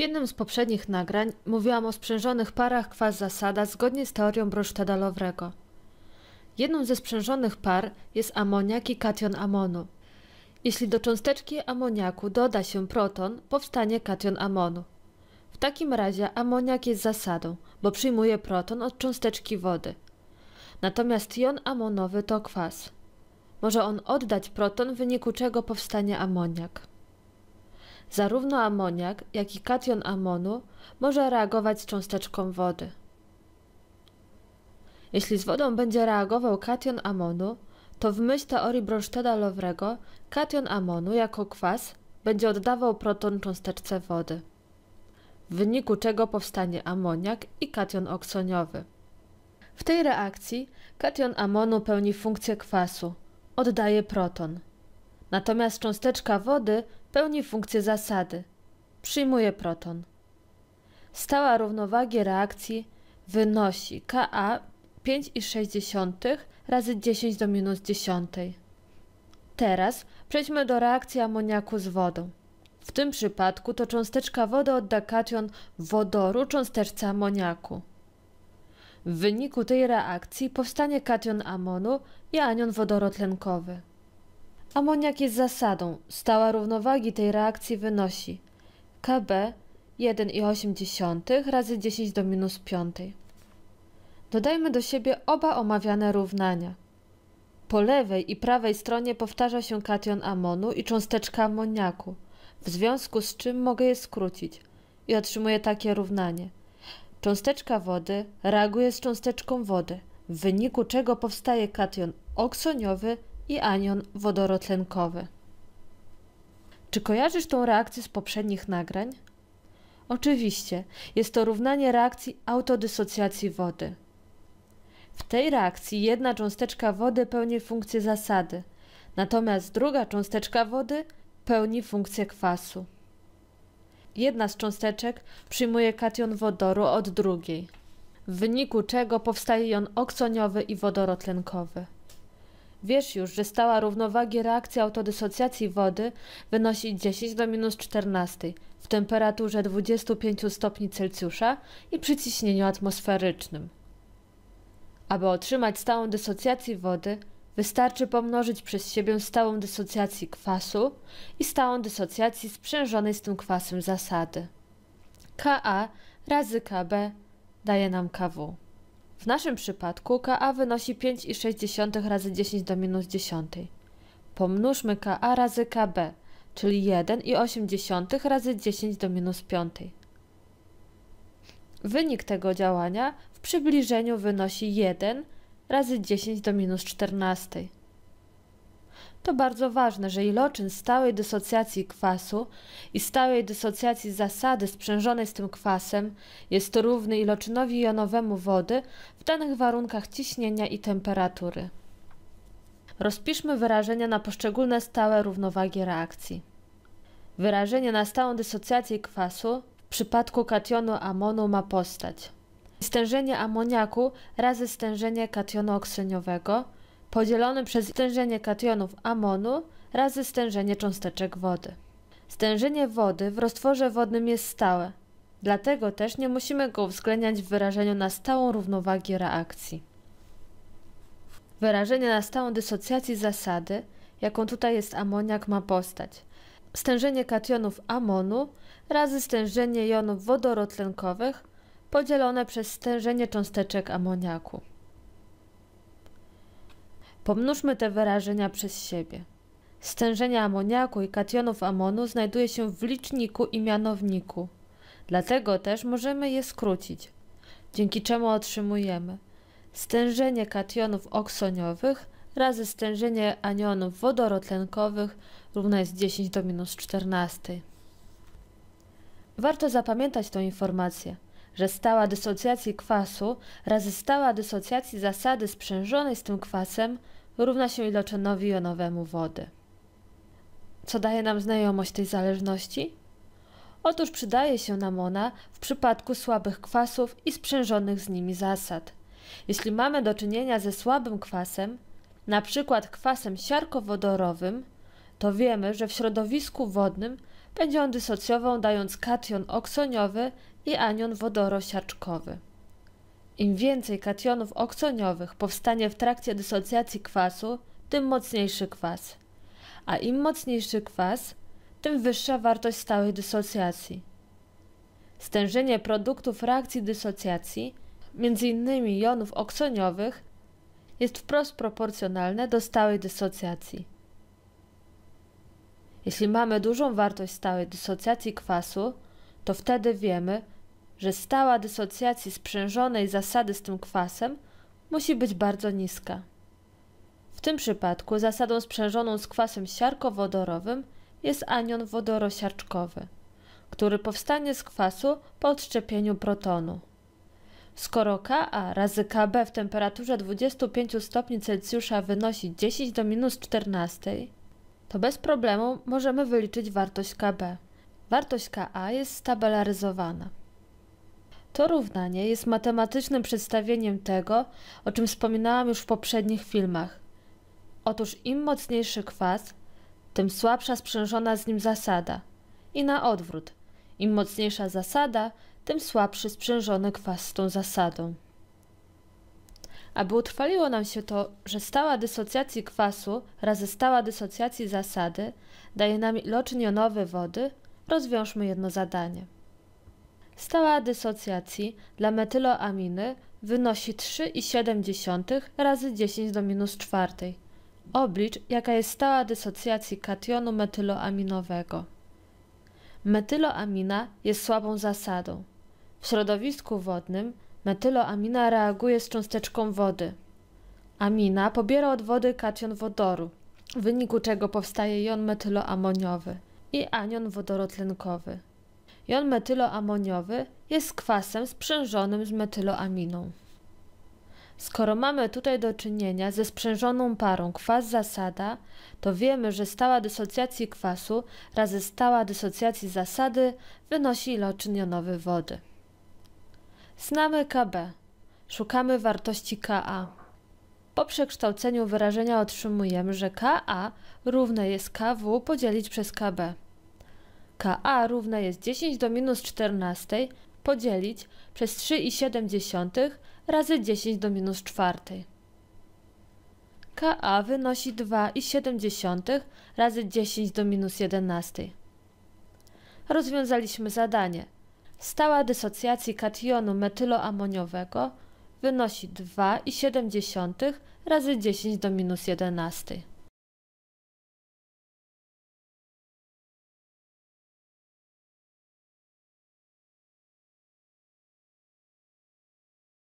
W jednym z poprzednich nagrań mówiłam o sprzężonych parach kwas zasada zgodnie z teorią brunsztada Jedną ze sprzężonych par jest amoniak i kation amonu. Jeśli do cząsteczki amoniaku doda się proton, powstanie kation amonu. W takim razie amoniak jest zasadą, bo przyjmuje proton od cząsteczki wody. Natomiast jon amonowy to kwas. Może on oddać proton, w wyniku czego powstanie amoniak. Zarówno amoniak, jak i kation amonu może reagować z cząsteczką wody. Jeśli z wodą będzie reagował kation amonu, to w myśl teorii Bronstada-Lowrego kation amonu jako kwas będzie oddawał proton cząsteczce wody, w wyniku czego powstanie amoniak i kation oksoniowy. W tej reakcji kation amonu pełni funkcję kwasu, oddaje proton. Natomiast cząsteczka wody pełni funkcję zasady. Przyjmuje proton. Stała równowagi reakcji wynosi Ka 5,6 razy 10 do minus 10. Teraz przejdźmy do reakcji amoniaku z wodą. W tym przypadku to cząsteczka wody odda kation wodoru cząsteczce amoniaku. W wyniku tej reakcji powstanie kation amonu i anion wodorotlenkowy. Amoniak jest zasadą, stała równowagi tej reakcji wynosi Kb 1,8 razy 10 do minus 5. Dodajmy do siebie oba omawiane równania. Po lewej i prawej stronie powtarza się kation amonu i cząsteczka amoniaku, w związku z czym mogę je skrócić i otrzymuję takie równanie. Cząsteczka wody reaguje z cząsteczką wody, w wyniku czego powstaje kation oksoniowy i anion wodorotlenkowy. Czy kojarzysz tą reakcję z poprzednich nagrań? Oczywiście, jest to równanie reakcji autodysocjacji wody. W tej reakcji jedna cząsteczka wody pełni funkcję zasady, natomiast druga cząsteczka wody pełni funkcję kwasu. Jedna z cząsteczek przyjmuje kation wodoru od drugiej, w wyniku czego powstaje jon oksoniowy i wodorotlenkowy. Wiesz już, że stała równowagi reakcji autodysocjacji wody wynosi 10 do minus 14 w temperaturze 25 stopni Celsjusza i przy ciśnieniu atmosferycznym. Aby otrzymać stałą dysocjację wody, wystarczy pomnożyć przez siebie stałą dysocjację kwasu i stałą dysocjację sprzężonej z tym kwasem zasady. Ka razy Kb daje nam Kw. W naszym przypadku Ka wynosi 5,6 razy 10 do minus 10. Pomnóżmy Ka razy Kb, czyli 1,8 razy 10 do minus 5. Wynik tego działania w przybliżeniu wynosi 1 razy 10 do minus 14 to bardzo ważne, że iloczyn stałej dysocjacji kwasu i stałej dysocjacji zasady sprzężonej z tym kwasem jest równy iloczynowi jonowemu wody w danych warunkach ciśnienia i temperatury. Rozpiszmy wyrażenia na poszczególne stałe równowagi reakcji. Wyrażenie na stałą dysocjację kwasu w przypadku kationu amonu ma postać stężenie amoniaku razy stężenie kationu oksyniowego – podzielony przez stężenie kationów amonu razy stężenie cząsteczek wody. Stężenie wody w roztworze wodnym jest stałe, dlatego też nie musimy go uwzględniać w wyrażeniu na stałą równowagi reakcji. Wyrażenie na stałą dysocjacji zasady, jaką tutaj jest amoniak, ma postać. Stężenie kationów amonu razy stężenie jonów wodorotlenkowych podzielone przez stężenie cząsteczek amoniaku. Pomnóżmy te wyrażenia przez siebie. Stężenie amoniaku i kationów amonu znajduje się w liczniku i mianowniku. Dlatego też możemy je skrócić, dzięki czemu otrzymujemy stężenie kationów oksoniowych razy stężenie anionów wodorotlenkowych równa jest 10 do minus 14. Warto zapamiętać tą informację, że stała dysocjacji kwasu razy stała dysocjacji zasady sprzężonej z tym kwasem równa się iloczenowi jonowemu wody. Co daje nam znajomość tej zależności? Otóż przydaje się nam ona w przypadku słabych kwasów i sprzężonych z nimi zasad. Jeśli mamy do czynienia ze słabym kwasem, na przykład kwasem siarkowodorowym, to wiemy, że w środowisku wodnym będzie on dysocjował dając kation oksoniowy i anion wodorosiarczkowy. Im więcej kationów oksoniowych powstanie w trakcie dysocjacji kwasu, tym mocniejszy kwas. A im mocniejszy kwas, tym wyższa wartość stałej dysocjacji. Stężenie produktów reakcji dysocjacji, m.in. jonów oksoniowych, jest wprost proporcjonalne do stałej dysocjacji. Jeśli mamy dużą wartość stałej dysocjacji kwasu, to wtedy wiemy, że stała dysocjacji sprzężonej zasady z tym kwasem musi być bardzo niska. W tym przypadku zasadą sprzężoną z kwasem siarkowodorowym jest anion wodorosiarczkowy, który powstanie z kwasu po odszczepieniu protonu. Skoro Ka razy Kb w temperaturze 25 stopni Celsjusza wynosi 10 do minus 14, to bez problemu możemy wyliczyć wartość Kb. Wartość Ka jest stabilaryzowana. To równanie jest matematycznym przedstawieniem tego, o czym wspominałam już w poprzednich filmach. Otóż im mocniejszy kwas, tym słabsza sprzężona z nim zasada. I na odwrót, im mocniejsza zasada, tym słabszy sprzężony kwas z tą zasadą. Aby utrwaliło nam się to, że stała dysocjacji kwasu razy stała dysocjacji zasady daje nam iloczyn jonowy wody, rozwiążmy jedno zadanie. Stała dysocjacji dla metyloaminy wynosi 3,7 razy 10 do minus 4. Oblicz, jaka jest stała dysocjacji kationu metyloaminowego. Metyloamina jest słabą zasadą. W środowisku wodnym metyloamina reaguje z cząsteczką wody. Amina pobiera od wody kation wodoru, w wyniku czego powstaje jon metyloamoniowy i anion wodorotlenkowy. Jon metyloamoniowy jest kwasem sprzężonym z metyloaminą. Skoro mamy tutaj do czynienia ze sprzężoną parą kwas-zasada, to wiemy, że stała dysocjacji kwasu razy stała dysocjacji zasady wynosi iloczyn jonowy wody. Znamy KB. Szukamy wartości Ka. Po przekształceniu wyrażenia otrzymujemy, że Ka równe jest Kw podzielić przez Kb. Ka równa jest 10 do minus 14 podzielić przez 3,7 razy 10 do minus 4. Ka wynosi 2,7 razy 10 do minus 11. Rozwiązaliśmy zadanie. Stała dysocjacji kationu metyloamoniowego wynosi 2,7 razy 10 do minus 11.